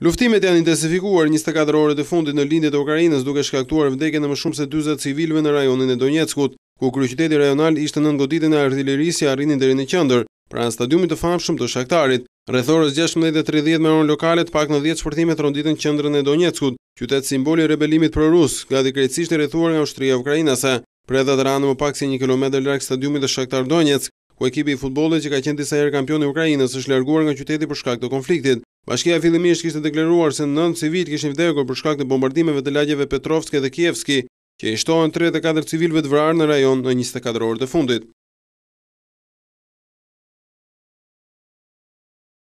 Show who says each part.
Speaker 1: Luftimet janë intensifikuar 24 orët e fundit në lindit e Ukrajinës duke shkaktuar vdekje në më shumë se 20 civilve në rajonin e Donetskut, ku kryqyteti rajonal ishte në goditin e artilerisi arrinin dheri në qëndër, pra në stadiumit të famshëm të shaktarit. Rethorës 16.30 me onë lokalet pak në 10 shpërtimet ronditën qëndrën e Donetskut, qytet simboli rebelimit për Rus, gati krejtësisht i rethuar nga ushtria Ukrajinëse. të ranë më pak si një kilometer lak stadiumit të shaktar Donetsk, ku ekipi i futbolit që ka qenë disa herë kampion e Ukrajinës është larguar nga qyteti për shkak të konfliktit. Bashkia fillimisht kishte deklaruar se 9 civil kishin vdekur për shkak të bombardimeve të lagjeve Petrovske dhe Kievski, që i shtohen 34 civilëve të vrarë në rajon në 24 orët e fundit.